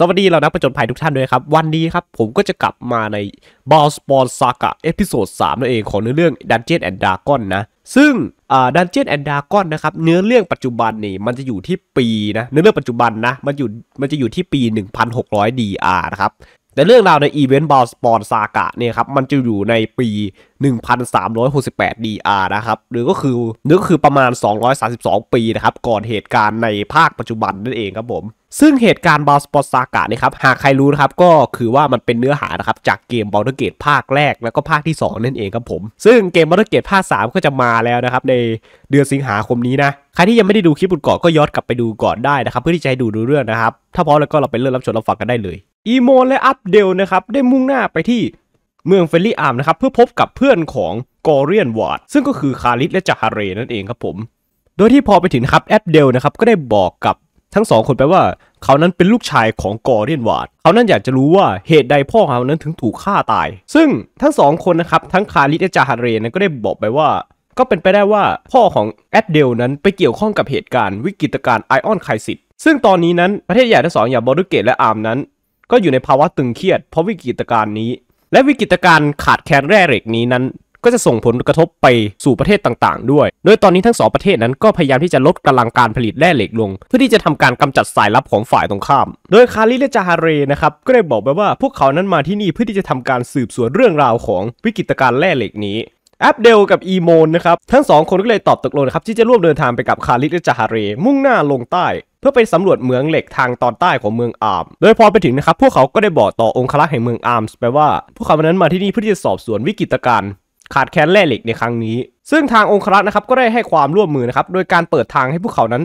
สวัสดีเรานักประจนภัยทุกท่านด้วยครับ วันนี้ครับผมก็จะกลับมาในบอลสปอ t ซากะเอพิโซดสามนั่นเองของเนื้อเรื่อง Dungeon and Dragon นะซึ่งดันเจียนแอนดากอนนะครับเนื้อเรื่องปัจจุบันนี่มันจะอยู่ที่ปีนะเนื้อเรื่องปัจจุบันนะมันอยู่มันจะอยู่ที่ปี1600 DR นะครับแต่เรื่องราวในอีเวนต์บอลสปอนซากะเนี่ยครับมันจะอยู่ในปี 1368 DR นะครับหรือก็คือหรือก็คือประมาณ 232 ปีนะครับก่อนเหตุการณ์ในภาคปัจจุบันนั่นเองครับผมซึ่งเหตุการณ์บาสปอร์สากะนะครับหากใครรู้นะครับก็คือว่ามันเป็นเนื้อหานะครับจากเกมบอลเทอร์เกตภาคแรกแล้วก็ภาคที่ 2 นั่นเองครับผม ซึ่งเกมบอลเทอร์เกตภาค 3 ก็จะมาแล้วนะครับในเดือนสิงหาคมนี้นะใครที่ยังไม่ได้ดูคลิปบุญก่อก็ย้อนกลับไปดูก่อนได้นะครับเพื่อที่จะให้ดูดูเรื่องนะครับ ถ้าพร้อมแล้วก็เราไปเริ่มรับชมรับฟังกันได้เลยอีโมนและอัปเดลนะครับได้มุ่งหน้าไปที่เมืองเฟลลี่อาร์มนะครับเพื่อพบกับเพื่อนของกอเรียนวอร์ดซึ่งก็คือคาริสและจาฮาเรนั่นเองครับผมโดยที่พอไปถึงครับแอปเดลนะครับก็ได้บอกกับทั้งสองคนแปลว่า เขานั้นเป็นลูกชายของกอรเรียนวาดเขานั้นอยากจะรู้ว่าเหตุใดพ่อเขานั้นถึงถูกฆ่าตาย ซึ่งทั้งสองคนนะครับ ทั้งคาริสและจาฮาเรนนก็ได้บอกไปว่า ก็เป็นไปได้ว่า พ่อของแอดเดลนั้นไปเกี่ยวข้องกับเหตุการณ์วิกฤตการณ์ไอออนไคซิตซึ่งตอนนี้นั้นประเทศใหญ่ทั้งสองอย่างบอรูเกตและอาร์มนั้น ก็อยู่ในภาวะตึงเครียดเพราะวิกฤตการณ์นี้ และวิกฤตการณ์ขาดแคลนแร่เหล็กนี้นั้นก็จะส่งผลกระทบไปสู่ประเทศต่างๆด้วย โดยตอนนี้ทั้งสองประเทศนั้นก็พยายามที่จะลดกำลังการผลิตแร่เหล็กลง เพื่อที่จะทำการกำจัดสายลับของฝ่ายตรงข้าม โดยคาริและจาฮาเรนะครับ ก็ได้บอกไปว่า พวกเขานั้นมาที่นี่เพื่อที่จะทำการสืบสวนเรื่องราวของวิกฤตการแร่เหล็กนี้แอปเดลกับอีโมนนะครับ ทั้งสองคนก็เลยตอบตกลงนะครับที่จะร่วมเดินทางไปกับคาริและจาฮาเร มุ่งหน้าลงใต้ เพื่อไปสำรวจเหมืองเหล็กทางตอนใต้ของเมืองอาร์มโดยพอไปถึงนะครับพวกเขาก็ได้บอกต่อองครัก์แห่งเมืองอาร์มไปว่าพวกเขานนั้นมาที่นี่เพื่อที่จะสอบสวนวิกฤตการณขาดแคลนแร่เหล็กในครั้งนี้ ซึ่งทางองครักษ์นะครับก็ได้ให้ความร่วมมือนะครับ โดยการเปิดทางให้พวกเขานั้น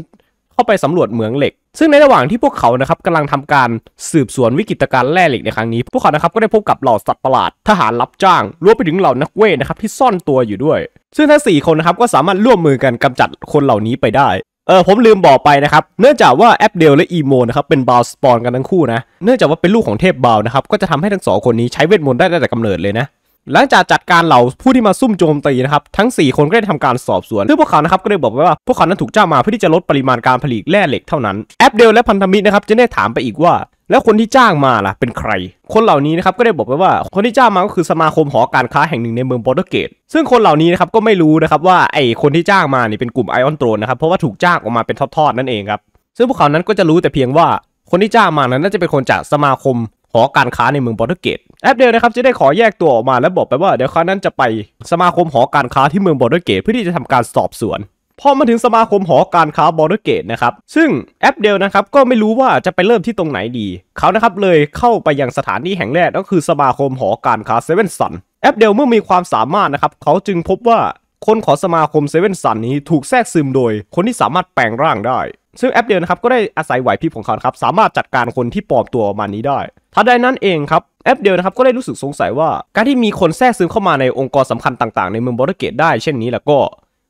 เข้าไปสำรวจเหมืองเหล็ก ซึ่งในระหว่างที่พวกเขานะครับกำลังทำการสืบสวนวิกฤตการณ์แร่เหล็กในครั้งนี้ พวกเขานะครับก็ได้พบกับเหล่าสัตว์ประหลาด ทหารรับจ้าง รวมไปถึงเหล่านักเวทนะครับที่ซ่อนตัวอยู่ด้วย ซึ่งทั้งสี่คนนะครับก็สามารถร่วมมือกันกำจัดคนเหล่านี้ไปได้ เออผมลืมบอกไปนะครับ เนื่องจากว่าแอปเดลและอีโมนะครับเป็นบาวสปอนกันทั้งคู่นะ เนื่องจากว่าเป็นลูกของเทพบาวนะครับก็จะทำให้ทั้งสองคนนี้ใช้เวทมนต์ได้ตั้งแต่กำเนิดเลยนะหลังจากจัดการเหล่าผู้ที่มาซุ่มโจมตีนะครับทั้ง 4 คนก็ได้ทำการสอบสวนซึ่งพวกเขานะครับก็ได้บอกไว้ว่าพวกเขานั้นถูกจ้างมาเพื่อที่จะลดปริมาณการผลิตแร่เหล็กเท่านั้นแอปเดลและพันธมิตรนะครับจะได้ถามไปอีกว่า แล้วคนที่จ้างมาล่ะ เป็นใคร คนเหล่านี้นะครับก็ได้บอกไปว่าคนที่จ้างมาก็คือสมาคมหอการค้าแห่งหนึ่งในเมืองโปรตุเกสซึ่งคนเหล่านี้นะครับก็ไม่รู้นะครับว่าไอคนที่จ้างมาเนี่ยเป็นกลุ่มไอออนโตรนนะครับเพราะว่าถูกจ้างออกมาเป็นทอดๆนั่นเองครับซึ่งพวกเขานั้นก็จะรู้แต่เพียงว่า คนที่จ้างมานั้นน่าจะเป็นคนจากสมาคมหอการค้าในเมืองปรตุเกสแอปเดลนะครับจะได้ขอแยกตัวออกมา และบอกไปว่าเดี๋ยวเขานั้นจะไป สมาคมหอการค้าที่เมืองปรตุเกสเพื่อที่จะทำการสอบสวนพอมาถึงสมาคมหอการค้าบอร์เกตนะครับซึ่งแอปเดลนะครับก็ไม่รู้ว่าจะไปเริ่มที่ตรงไหนดีเขานะครับเลยเข้าไปยังสถานีแห่งแรกก็คือสมาคมหอการค้าเซเว่นซันแอปเดลเมื่อมีความสามารถนะครับเขาจึงพบว่าคนของสมาคมเซเว่นซันนี้ถูกแทรกซึมโดยคนที่สามารถแปลงร่างได้ ซึ่งแอปเดลนะครับก็ได้อาศัยไหวพริบของเขาครับสามารถจัดการคนที่ปลอมตัวมานี้ได้ทันใดนั้นเองครับแอปเดียวนะครับก็ได้รู้สึกสงสัยว่า การที่มีคนแทรกซึมเข้ามาในองค์กรสำคัญต่างๆในเมืองบอร์เกตได้เช่นนี้แล้วก็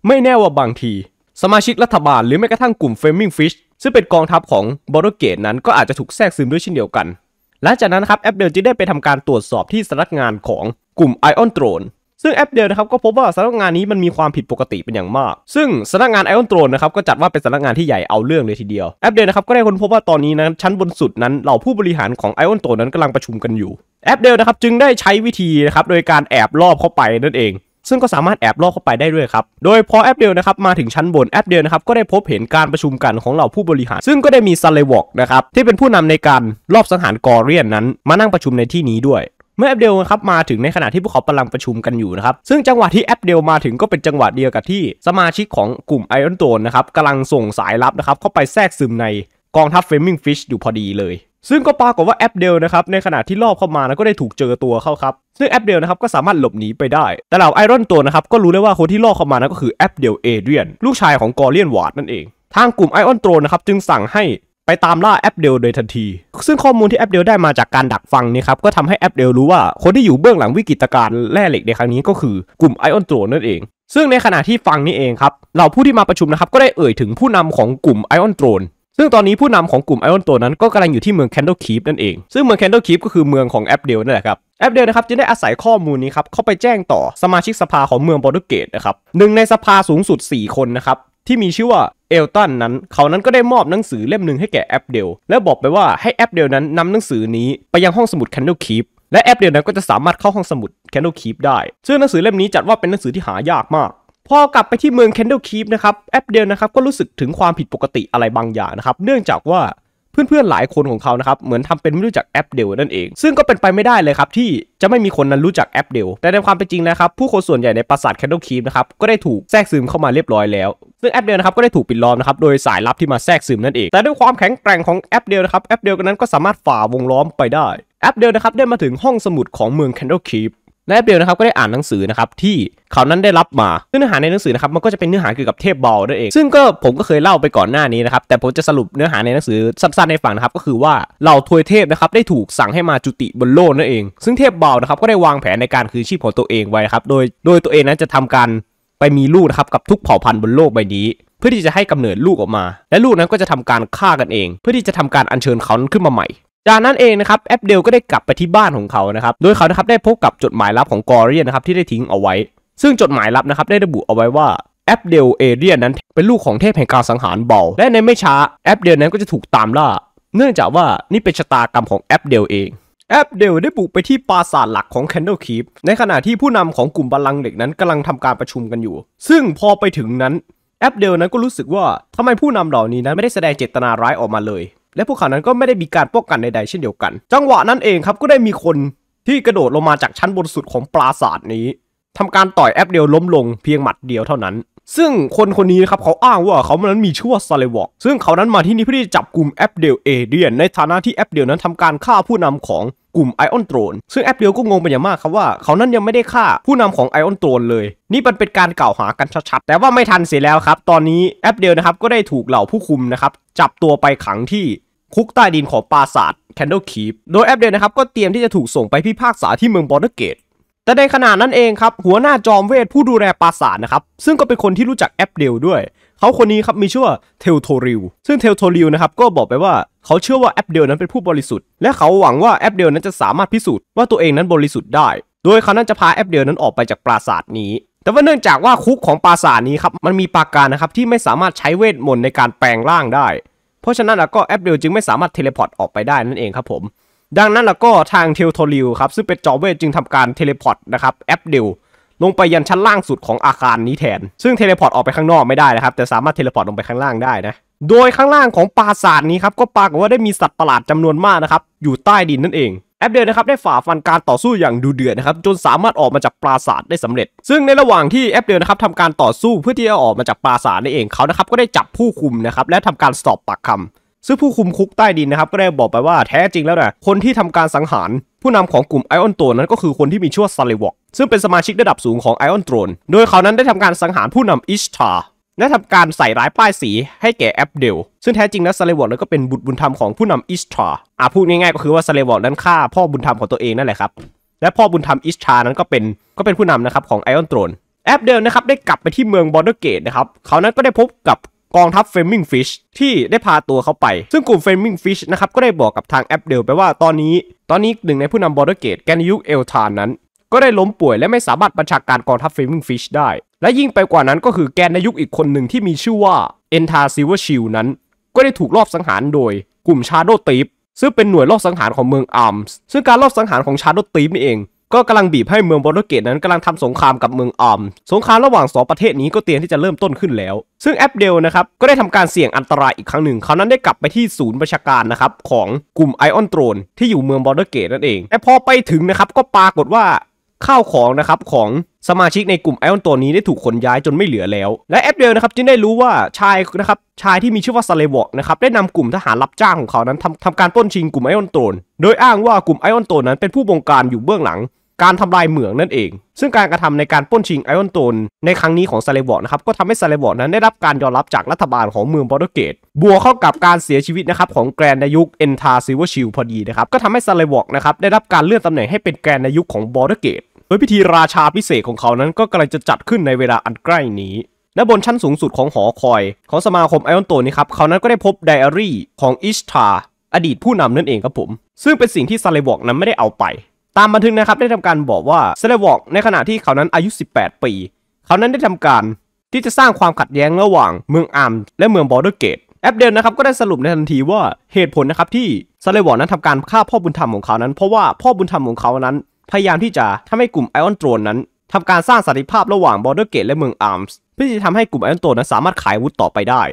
ไม่แน่ว่าบางที สมาชิกรัฐบาลหรือแม้กระทั่งกลุ่มเฟมิงฟิชซึ่งเป็นกองทัพของบอร์เกตนั้นก็อาจจะถูกแทรกซึมด้วยเช่นเดียวกันหลังจากนั้นครับแอปเดลจึงได้ไปทำการตรวจสอบที่สำนักงานของกลุ่มไอออนโตรนซึ่งแอปเดียวนะครับก็พบว่าสำนักงานนี้มันมีความผิดปกติเป็นอย่างมาก ซึ่งสำนักงานไอออนโตรนนะครับก็จัดว่าเป็นสำนักงานที่ใหญ่เอาเรื่องเลยทีเดียว แอปเดียวนะครับก็ได้ค้นพบว่าตอนนี้นะชั้นบนสุดนั้น เหล่าผู้บริหารของไอออนโตรนนั้นกำลังประชุมกันอยู่ แอปเดียวนะครับจึงได้ใช้วิธีนะครับโดยการแอบลอบเข้าไปนั่นเอง ซึ่งก็สามารถแอบลอกเข้าไปได้ด้วยครับ โดยพอแอปเดียวนะครับมาถึงชั้นบน แอปเดียวนะครับก็ได้พบเห็นการประชุมกันของเหล่าผู้บริหาร ซึ่งก็ได้มีซันเลวอกนะครับที่เป็นผู้นำในการรอบสังหารกอเรียนนั้น มานั่งประชุมในที่นี้ด้วยเมื่อแอปเดลครับมาถึงในขณะที่พวกเขากำลังประชุมกันอยู่นะครับซึ่งจังหวะที่แอปเดลมาถึงก็เป็นจังหวะเดียวกับที่สมาชิกของกลุ่มไอรอนโตนนะครับกำลังส่งสายลับนะครับ เข้าไปแทรกซึมในกองทัพเฟมิงฟิชอยู่พอดีเลย ซึ่งก็ปรากฏว่าแอปเดลนะครับในขณะที่ลอบเข้ามาแล้วก็ได้ถูกเจอตัวเข้าครับซึ่งแอปเดลนะครับก็สามารถหลบหนีไปได้ แต่เหล่าไอรอนโตวนะครับก็รู้ได้ว่าคนที่ลอบเข้ามานั้นก็คือแอปเดลเอเดียนลูกชายของกอรเลียนวาร์ดนั่นเองทางกลุ่มไอออนโตรนะครับจึงสั่งให้ไปตามล่าแอปเดลโดยทันที ซึ่งข้อมูลที่แอปเดลได้มาจากการดักฟังนี่ครับก็ทำให้แอปเดลรู้ว่า คนที่อยู่เบื้องหลังวิกฤตการณ์แร่เหล็กในครั้งนี้ก็คือกลุ่มไอออนโตรนั่นเอง ซึ่งในขณะที่ฟังนี่เองครับเหล่าผู้ที่มาประชุมนะครับก็ได้เอ่ยถึงผู้นำของกลุ่มไอออนโตรน ซึ่งตอนนี้ผู้นำของกลุ่มไอออนโตรนั้นก็กำลังอยู่ที่เมืองแคนโดคีฟนั่นเอง ซึ่งเมืองแคนโดคีฟก็คือเมืองของแอปเดลนั่นแหละครับ แอปเดลนะครับจึงได้อาศัยข้อมูลนี้ครับเข้าไปแจ้งต่อสมาชิกสภาของเมืองบอรตเกตนะครับหนึ่งในสภาสูงสุด 4 คนนะครับที่มีชื่อว่าเอลตันนั้นเขานั้นก็ได้มอบหนังสือเล่มหนึ่งให้แก่แอปเดลและบอกไปว่าให้แอปเดลนั้นนำหนังสือนี้ไปยังห้องสมุดแคนดลคีปและแอปเดลนั้นก็จะสามารถเข้าห้องสมุดแคนดลคีปได้ ซึ่งหนังสือเล่มนี้จัดว่าเป็นหนังสือที่หายากมาก พอกลับไปที่เมืองแคนดลคีฟนะครับแอปเดลนะครับก็รู้สึกถึงความผิดปกติอะไรบางอย่างนะครับเนื่องจากว่าเพื่อนๆ หลายคนของเขานะครับเหมือนทำเป็นไม่รู้จักแอปเดลนั่นเอง ซึ่งก็เป็นไปไม่ได้เลยครับ ที่จะไม่มีคนนั้นรู้จักแอปเดลแต่ในความเป็นจริงนะครับ ผู้คนส่วนใหญ่ในปราสาทแคนดลคีมนะครับก็ได้ถูกแทรกซึมเข้ามาเรียบร้อยแล้ว ซึ่งแอปเดลนะครับก็ได้ถูกปิดล้อมนะครับโดยสายลับที่มาแทรกซึมนั่นเอง แต่ด้วยความแข็งแกร่งของแอปเดลนะครับแอปเดลนั้นก็สามารถฝ่าวงล้อมไปได้ แอปเดลนะครับได้มาถึงห้องสมุดของเมืองแคนดลคีมนายเบลนะครับก็ได้อ่านหนังสือนะครับ ที่เขานั้นได้รับมาซึ่งเนื้อหาในหนังสือนะครับมันก็จะเป็นเนื้อหาเกี่ยวกับเทพบอลนั่นเอง ซึ่งก็ผมก็เคยเล่าไปก่อนหน้านี้นะครับแต่ผมจะสรุปเนื้อหาในหนังสือสั้นๆในฝั่งนะครับก็คือว่าเหล่าทวยเทพนะครับได้ถูกสั่งให้มาจุติบนโลกนั่นเอง ซึ่งเทพบอลนะครับก็ได้วางแผนในการคืนชีพของตัวเองไว้ครับโดยโดยตัวเองนั้นจะทำการไปมีลูกนะครับกับทุกเผ่าพันธุ์บนโลกใบนี้ เพื่อที่จะให้กำเนิดลูกออกมา และลูกนั้นก็จะทำการฆ่ากันเอง เพื่อที่จะทำการอัญเชิญเขาขึ้นมาใหม่จากนั้นเองนะครับแอปเดลก็ได้กลับไปที่บ้านของเขานะครับโดยเขานะครับได้พบกับจดหมายลับของกอเรียนนะครับที่ได้ทิ้งเอาไว้ ซึ่งจดหมายลับนะครับได้ระบุเอาไว้ว่าแอปเดลเอเรียนนั้นเป็นลูกของเทพแห่งการสังหารเบา และในไม่ช้าแอปเดลนั้นก็จะถูกตามล่า เนื่องจากว่านี่เป็นชะตากรรมของแอปเดลเอง แอปเดลได้บุกไปที่ปราสาทหลักของแคนเดลคีฟในขณะที่ผู้นำของกลุ่มบลลังเด็กนั้นกำลังทำการประชุมกันอยู่ ซึ่งพอไปถึงนั้นแอปเดลนั้นก็รู้สึกว่าทำไมผู้นำเหล่านี้นั้นไม่ได้แสดงเจตนาร้ายออกมาเลยและพวกเขานั้นก็ไม่ได้มีการป้องกันใดๆเช่นเดียวกัน จังหวะนั้นเองครับก็ได้มีคนที่กระโดดลงมาจากชั้นบนสุดของปราสาทนี้ทำการต่อยแอปเดียวล้มลงเพียงหมัดเดียวเท่านั้น ซึ่งคนคนนี้นะครับเขาอ้างว่าเขานั้นมีชื่อว่าซาเลวอกซึ่งเขานั้นมาที่นี่เพื่อที่จะจับกลุ่มแอปเดลเอเดียนในฐานะที่แอปเดลนั้นทำการฆ่าผู้นำของกลุ่มไอออนโตรนซึ่งแอปเดียวก็งงเป็นอย่างมากครับว่าเขานั้นยังไม่ได้ฆ่าผู้นำของไอออนโตรนเลย นี่มันเป็นการกล่าวหากันชัดๆ แต่ว่าไม่ทันเสียแล้วครับตอนนี้แอปเดียวนะครับก็ได้ถูกเหล่าผู้คุมนะครับจับตัวไปขังที่คุกใต้ดินของปราสาทแคนเดลคี e โดยแอปเดนนะครับก็เตรียมที่จะถูกส่งไปพิพากษาที่เมืองบอนเกตแต่ในขณะนั้นเองครับ หัวหน้าจอมเวทผู้ดูแลปราสาทนะครับซึ่งก็เป็นคนที่รู้จักแอปเดลด้วย เขาคนนี้ครับมีชื่อว่าเทลโทริลซึ่งเทลโทริลนะครับก็บอกไปว่าเขาเชื่อว่าแอปเดลนั้นเป็นผู้บริสุทธิ์ และเขาหวังว่าแอปเดลนั้นจะสามารถพิสูจน์ว่าตัวเองนั้นบริสุทธิ์ได้ โดยเขานั้นจะพาแอปเดลนั้นออกไปจากปราสาทนี้ แต่ว่าเนื่องจากว่าคุกของปราสาทนี้ครับมันมีปาการนะครับที่ไม่สามารถใช้เวทมนต์ในการแปลงร่างได้เพราะฉะนั้นแล้วก็แอปเดลจึงไม่สามารถเทเลพอร์ตออกไปได้นั่นเองครับผมดังนั้นแล้วก็ทางเทลโทริวครับซึ่งเป็นจอเวทจึงทำการเทเลพอร์ตนะครับแอปเดลลงไปยันชั้นล่างสุดของอาคารนี้แทน ซึ่งเทเลพอร์ตออกไปข้างนอกไม่ได้นะครับแต่สามารถเทเลพอร์ตลงไปข้างล่างได้นะโดยข้างล่างของปราสาทนี้ครับก็ปรากฏว่าได้มีสัตว์ประหลาดจำนวนมากนะครับอยู่ใต้ดินนั่นเองแอปเดลนะครับได้ฝ่าฟันการต่อสู้อย่างดูเดือดนะครับจนสามารถออกมาจากปราสาทได้สำเร็จ ซึ่งในระหว่างที่แอปเดลนะครับทำการต่อสู้เพื่อที่จะออกมาจากปราสาทนั่นเองเขานะครับก็ได้จับผู้คุมนะครับและทำการสอบปากคำ ซึ่งผู้คุมคุกใต้ดินนะครับก็ได้บอกไปว่าแท้จริงแล้วนะคนที่ทำการสังหารผู้นำของกลุ่มไอออนโตนนั้นก็คือคนที่มีชื่อว่าซาเลวอกซึ่งเป็นสมาชิกระดับสูงของไอออนโตนโดยเขานั้นได้ทำการสังหารผู้นำอิชทาและทำการใส่ร้ายป้ายสีให้แก่แอปเดล ซึ่งแท้จริงแล้วซาเลวอร์ดนั้นก็เป็นบุตรบุญธรรมของผู้นำอิสชราอาพูดง่ายๆก็คือว่าซาเลวอร์ดนั้นฆ่าพ่อบุญธรรมของตัวเองนั่นแหละครับ และพ่อบุญธรรมอิสชรานั้นก็เป็นก็เป็นผู้นำนะครับของไอออนโตรนแอปเดลนะครับได้กลับไปที่เมืองบอร์เดเกตนะครับเขานั้นก็ได้พบกับกองทัพเฟมิงฟิชที่ได้พาตัวเขาไป ซึ่งกลุ่มเฟมิงฟิชนะครับก็ได้บอกกับทางแอปเดลไปว่าตอนนี้ ตอนนี้หนึ่งในผู้นำบอร์เดเกตแกนยุคเอลทานนั้นก็ได้ล้มป่วยและไม่สามารถบัญชาการกองทัพเฟมิงฟิชได้และยิ่งไปกว่านั้นก็คือแกนในยุคอีกคนหนึ่งที่มีชื่อว่าเอนทาซิวชิลนั้น ก็ได้ถูกลอบสังหารโดยกลุ่มชาโดตีฟซึ่งเป็นหน่วยลอบสังหารของเมืองอาร์มส์ซึ่งการลอบสังหารของชาโดตีฟนี่เอง ก็กำลังบีบให้เมืองบอรเกตนั้นกำลังทำสงครามกับเมืองอาร์มสงครามระหว่างสองประเทศนี้ก็เตรียมที่จะเริ่มต้นขึ้นแล้ว ซึ่งแอปเดลนะครับก็ได้ทำการเสี่ยงอันตรายอีกครั้งหนึ่งเขานั้นได้กลับไปที่ศูนย์ประชาการนะครับของกลุ่มไอออนโตรนที่อยู่เมืองบอลเกตนั่นเอง แต่พอไปถึงนะครับก็ปรากฏว่าข้าวของนะครับของสมาชิกในกลุ่มไอออนตัวนี้ได้ถูกขนย้ายจนไม่เหลือแล้วและแอปเดลนะครับจึงได้รู้ว่าชายนะครับชายที่มีชื่อว่าซาเลวอกนะครับได้นำกลุ่มทหารรับจ้างของเขานั้นทำทำการต้นชิงกลุ่มไอออนตนโดยอ้างว่ากลุ่มไอออนตนนั้นเป็นผู้บงการอยู่เบื้องหลังการทำลายเหมืองนั่นเอง ซึ่งการกระทำในการป้นชิงไอออนโตนในครั้งนี้ของซาเลบอร์นะครับ ก็ทำให้ซาเลบอร์นั้นได้รับการยอมรับจากรัฐบาลของเมืองบอร์ดเกตบวกเข้ากับการเสียชีวิตนะครับของแกรนนายุคเอนทาซิวชิลพอดีนะครับ ก็ทำให้ซาเลบอร์นะครับได้รับการเลื่อนตำแหน่งให้เป็นแกรนนายุคของบอร์ดเกตโดยพิธีราชาพิเศษของเขานั้นก็กำลังจะจัดขึ้นในเวลาอันใกล้นี้ ณ บนชั้นสูงสุดของหอคอยของสมาคมไอออนโตนี่ครับ เขานั้นก็ได้พบไดอารี่ของอิชทาอดีตผู้นำนั่นเองครับผม ซึ่งเป็นสิ่งที่ซาเลบอกนั้นไม่ได้เอาไปตามบันทึกนะครับได้ทำการบอกว่าเซเลวอกในขณะที่เขานั้นอายุ18 ปี เขานั้นได้ทำการที่จะสร้างความขัดแย้งระหว่างเมืองอาร์มและเมืองบอร์เดอร์เกตแอปเดลนะครับก็ได้สรุปในทันทีว่าเหตุผลนะครับที่ซาเลวอร์นั้นทำการฆ่าพ่อบุญธรรมของเขานั้นเพราะว่าพ่อบุญธรรมของเขานั้น พยายามที่จะทำให้กลุ่มไอออนโตรนนั้น ทำการสร้างสันติภาพระหว่างบอร์เดอร์เกตและเมืองอาร์มส์เพื่อที่จะทำให้กลุ่มไอออนโตรนนั้นสามารถขายวุฒิต่อไปได้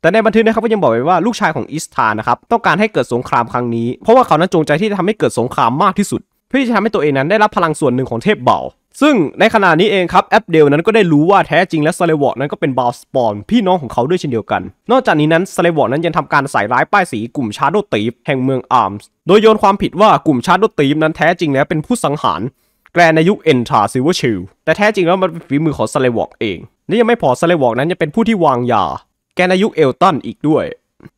แต่ในบันทึกนะครับก็ยังบอกไว้ว่าลูกชายของอิสตานะครับต้องการให้เกิดสงครามครั้งนี้ เพราะว่าเขานั้นจงใจที่จะทำให้เกิดสงครามมากที่สุดพื่อี่จะทำให้ตัวเองนั้นได้รับพลังส่วนหนึ่งของเทพเบาซึ่งในขณะนี้เองครับแอปเดลนั้นก็ได้รู้ว่าแท้จริงและซาเลวอร์นั้นก็เป็นบาสปอนพี่น้องของเขาด้วยเช่นเดียวกัน นอกจากนี้นั้นซาเลวอร์นั้นยังทำการใส่ร้ายป้ายสีกลุ่มชาโดตีฟแห่งเมืองอาร์มส์โดยโยนความผิดว่ากลุ่มชาโดตีฟนั้นแท้จริงแล้วเป็นผู้สังหารแกรนในยุคเอ็นทาซิเวอร์ชิลแต่แท้จริงแล้วมันเป็นฝีมือของซาเลวอร์เองและยังไม่พอซาเลวอร์นั้นยังเป็นผู้ที่วางยา แกในยุคเอลตันอีกด้วย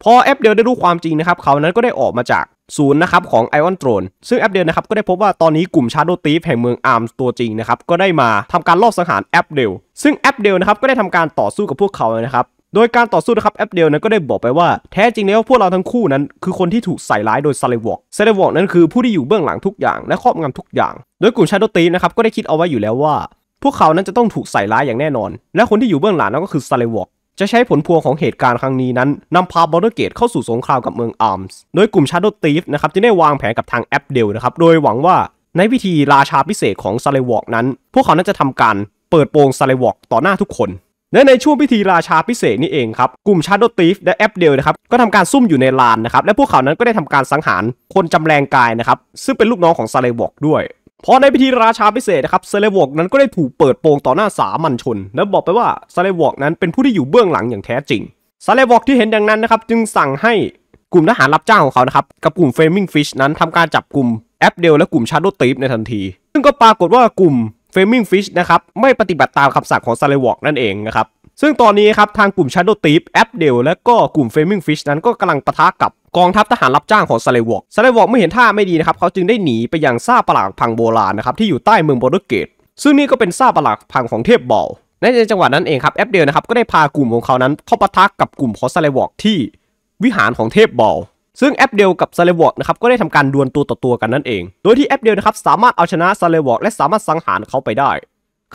พอแอปเดลได้รู้ความจริงนะครับเขานั้นก็ได้ออกมาจากศูนย์นะครับของไอออนโตรนซึ่งแอปเดลนะครับก็ได้พบว่าตอนนี้กลุ่มชาโดตีฟแห่งเมืองอาร์มตัวจริงนะครับก็ได้มาทำการลอบสังหารแอปเดลซึ่งแอปเดลนะครับก็ได้ทำการต่อสู้กับพวกเขานะครับโดยการต่อสู้นะครับแอปเดลนั้นก็ได้บอกไปว่า แท้จริงแล้วพวกเราทั้งคู่นั้นคือคนที่ถูกใส่ร้ายโดยซาเลวอกซาเลวอกนั้นคือผู้ที่อยู่เบื้องหลังทุกอย่างและครอบงำทุกอย่าง โดยกลุ่มชาโดตีนะครับก็ได้คิดเอาไว้อยู่แล้วว่าพวกเขานั้นจะต้องถูกใส่ร้ายอย่างแน่นอน และคนที่อยู่เบื้องหลังนั้นก็คือซาเลวอกจะใช้ผลพวงของเหตุการณ์ครั้งนี้นั้นนำพาบอลดร์เกต เข้าสู่สงครามกับเมืองอาร์มส์โดยกลุ่มชาโดตีฟนะครับจะได้วางแผนกับทางแอปเดลนะครับโดยหวังว่าในพิธีราชาพิเศษของซาเลวอกนั้นพวกเขาน่าจะทำการเปิดโปงซาเลวอกต่อหน้าทุกคนและในช่วงพิธีราชาพิเศษนี้เองครับกลุ่มชาโดตีฟและแอปเดลนะครับก็ทำการซุ่มอยู่ในลานนะครับและพวกเขานั้นก็ได้ทำการสังหารคนจำแรงกายนะครับซึ่งเป็นลูกน้องของซาเลวอกด้วยพอในพิธีราชาพิเศษนะครับเซเลวอกนั้นก็ได้ถูกเปิดโปงต่อหน้าสามัญชน และบอกไปว่าเซเลวอกนั้นเป็นผู้ที่อยู่เบื้องหลังอย่างแท้จริงเซเลวอกที่เห็นดังนั้นนะครับจึงสั่งให้กลุ่มทหารรับจ้างของเขานะครับกับกลุ่มเฟมิงฟิชนั้นทำการจับกลุ่มแอปเดล และกลุ่มชาร์โดตีฟในทันที ซึ่งก็ปรากฏว่ากลุ่มเฟมิงฟิชนะครับไม่ปฏิบัติตามคำสั่งของซาเลวอกนั่นเองนะครับซึ่งตอนนี้ครับทางกลุ่มชาร์ดตี i e แอปเดลและก็กลุ่มเฟมิงฟิชนั้นก็กำลังปะทะกับกองทัพทหารรับจ้างของซาเลวอกซาเลวอกไม่เห็นท่าไม่ดีนะครับเขาจึงได้หนีไปยังซาปลากพังโบราณนะครับที่อยู่ใต้เมืองโบรเกต ซึ่งนี่ก็เป็นซาปลากพังของเทพบอล ในจังหวะนั้นเองครับแอปเดลนะครับก็ได้พากลุ่มของเขานั้นเข้าปะทะกับกลุ่มของซาเลวอกที่วิหารของเทพบอล ซึ่งแอปเดลกับซาเลวอกนะครับก็ได้ทำการดวลตัวต่อตัวกันนั่นเอง โดยที่แอปเดลนะครับสามารถเอาชนะซาเลวอกและสามารถสังหารเขาไปได้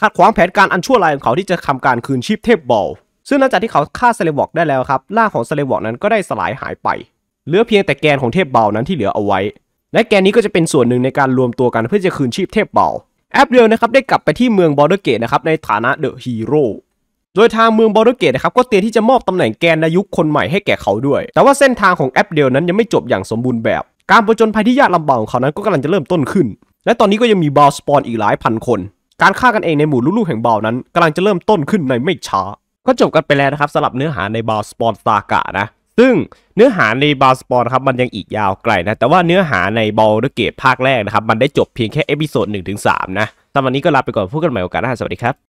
ขัดขวางแผนการอันชั่วร้ายของเขาที่จะทำการคืนชีพเทพบอลซึ่งหลังจากที่เขาฆ่าเซเลวอกได้แล้วครับร่างของเซเลวอกนั้นก็ได้สลายหายไป เหลือเพียงแต่แกนของเทพเบลนั้นที่เหลือเอาไว้ และแกนนี้ก็จะเป็นส่วนหนึ่งในการรวมตัวกันเพื่อจะคืนชีพเทพเบลแอปเรียลนะครับได้กลับไปที่เมืองบอลเดอร์เกตนะครับในฐานะเดอะฮีโร่ โดยทางเมืองบอลเดอร์เกตนะครับก็เตรียมที่จะมอบตำแหน่งแกนนายุคคนใหม่ให้แก่เขาด้วย แต่ว่าเส้นทางของแอปเดียลนั้นยังไม่จบอย่างสมบูรณ์แบบ การประจนภัยที่ยากลำบากของเขานั้นก็กำลังจะเริ่มต้นขึ้น และตอนนี้ก็ยังมีบอลสปอนอีกหลายพันคนการฆ่ากันเองในหมู่ลูกๆ แห่งบาวนั้นกำลังจะเริ่มต้นขึ้นในไม่ช้า ก็จบกันไปแล้วนะครับสำหรับเนื้อหาในบาวสปอนตากะนะซึ่งเนื้อหาในบาวสปอนครับมันยังอีกยาวไกลนะแต่ว่าเนื้อหาในบอลเกตภาคแรกนะครับมันได้จบเพียงแค่เอพิโซดหนึ่งถึงสามนะสำหรับวันนี้ก็ลาไปก่อนพูดกันใหม่โอกาสหน้าสวัสดีครับ